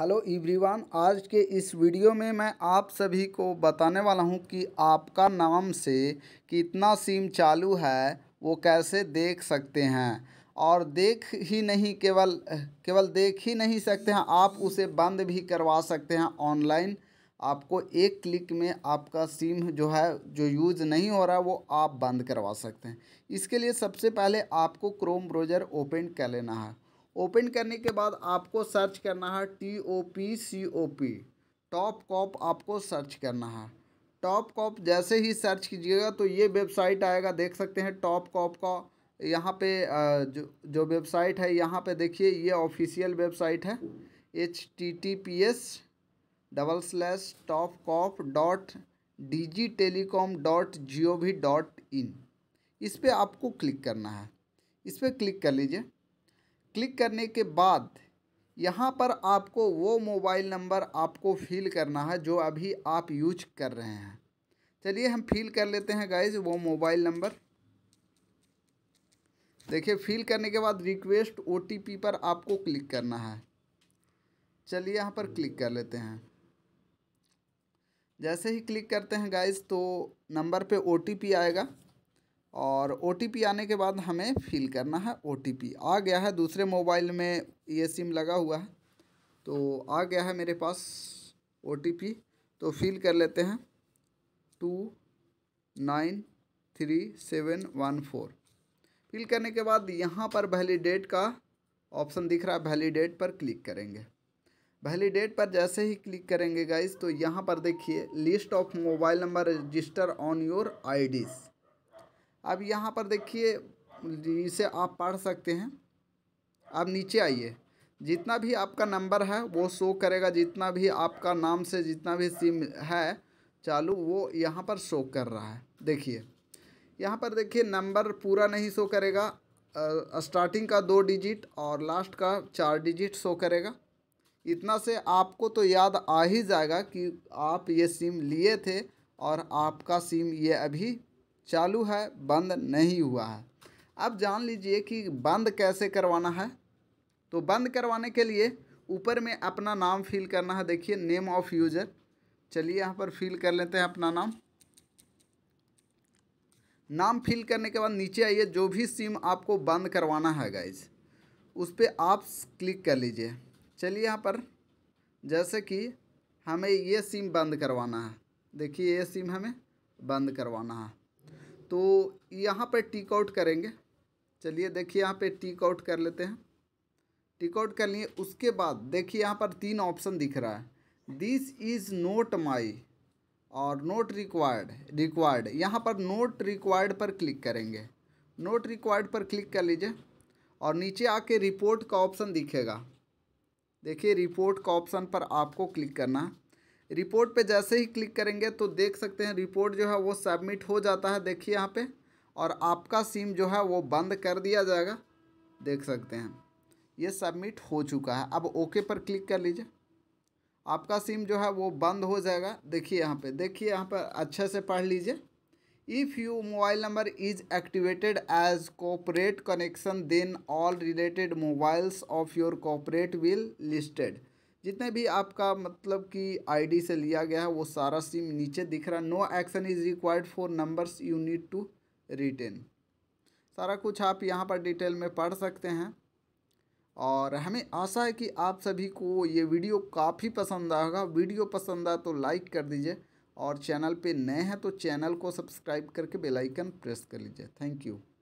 hello everyone आज के इस वीडियो में मैं आप सभी को बताने वाला हूं कि आपका नाम से कितना सिम चालू है वो कैसे देख सकते हैं और देख ही नहीं केवल केवल देख ही नहीं सकते हैं आप उसे बंद भी करवा सकते हैं ऑनलाइन आपको एक क्लिक में आपका सिम जो है जो यूज़ नहीं हो रहा वो आप बंद करवा सकते हैं इसके लिए सबसे पहले आपको क्रोम ब्रोजर ओपन कर लेना है ओपन करने के बाद आपको सर्च करना है T O P C O P top cop आपको सर्च करना है टॉप कॉप जैसे ही सर्च कीजिएगा तो ये वेबसाइट आएगा देख सकते हैं टॉप कॉप का यहाँ पे जो जो वेबसाइट है यहाँ पे देखिए ये ऑफिशियल वेबसाइट है H T T P S double slash top cop dot D G telecom dot G O V dot in इस पर आपको क्लिक करना है इस पर क्लिक कर लीजिए क्लिक करने के बाद यहाँ पर आपको वो मोबाइल नंबर आपको फ़िल करना है जो अभी आप यूज कर रहे हैं चलिए हम फ़िल कर लेते हैं गाइज वो मोबाइल नंबर देखिए फ़िल करने के बाद रिक्वेस्ट ओ पर आपको क्लिक करना है चलिए यहाँ पर क्लिक कर लेते हैं जैसे ही क्लिक करते हैं गाइज तो नंबर पे ओ आएगा और ओ आने के बाद हमें फिल करना है ओ आ गया है दूसरे मोबाइल में ये सिम लगा हुआ है तो आ गया है मेरे पास ओ तो फिल कर लेते हैं two nine three seven one four fill करने के बाद यहाँ पर वैलिडेट का ऑप्शन दिख रहा है वैलिडेट पर क्लिक करेंगे वैलिडेट पर जैसे ही क्लिक करेंगे गाइज तो यहाँ पर देखिए list of mobile number register on your IDs अब यहाँ पर देखिए इसे आप पढ़ सकते हैं अब नीचे आइए जितना भी आपका नंबर है वो शो करेगा जितना भी आपका नाम से जितना भी सिम है चालू वो यहाँ पर शो कर रहा है देखिए यहाँ पर देखिए नंबर पूरा नहीं शो करेगा स्टार्टिंग का दो डिजिट और लास्ट का चार डिजिट शो करेगा इतना से आपको तो याद आ ही जाएगा कि आप ये सिम लिए थे और आपका सिम ये अभी चालू है बंद नहीं हुआ है अब जान लीजिए कि बंद कैसे करवाना है तो बंद करवाने के लिए ऊपर में अपना नाम फिल करना है देखिए नेम ऑफ यूज़र चलिए यहाँ पर फिल कर लेते हैं अपना नाम नाम फिल करने के बाद नीचे आइए जो भी सिम आपको बंद करवाना है गाइज उस पर आप क्लिक कर लीजिए चलिए यहाँ पर जैसे कि हमें ये सिम बंद करवाना है देखिए ये सिम हमें बंद करवाना है तो यहाँ पर टिक आउट करेंगे चलिए देखिए यहाँ पर टिक आउट कर लेते हैं टिक आउट कर लिए उसके बाद देखिए यहाँ पर तीन ऑप्शन दिख रहा है दिस इज़ नोट माई और नोट रिक्वायर्ड रिक्वायर्ड यहाँ पर नोट रिक्वायर्ड पर क्लिक करेंगे नोट रिक्वायर्ड पर क्लिक कर लीजिए और नीचे आके रिपोर्ट का ऑप्शन दिखेगा देखिए रिपोर्ट का ऑप्शन पर आपको क्लिक करना है रिपोर्ट पे जैसे ही क्लिक करेंगे तो देख सकते हैं रिपोर्ट जो है वो सबमिट हो जाता है देखिए यहाँ पे और आपका सिम जो है वो बंद कर दिया जाएगा देख सकते हैं ये सबमिट हो चुका है अब ओके पर क्लिक कर लीजिए आपका सिम जो है वो बंद हो जाएगा देखिए यहाँ पे देखिए यहाँ पर अच्छे से पढ़ लीजिए if you mobile number is activated as corporate connection then all related mobiles of your corporate will listed जितने भी आपका मतलब कि आईडी से लिया गया है वो सारा सिम नीचे दिख रहा है no action is required for numbers you need to retain सारा कुछ आप यहाँ पर डिटेल में पढ़ सकते हैं और हमें आशा है कि आप सभी को ये वीडियो काफ़ी पसंद आएगा वीडियो पसंद आए तो लाइक कर दीजिए और चैनल पे नए हैं तो चैनल को सब्सक्राइब करके बेल आइकन प्रेस कर लीजिए थैंक यू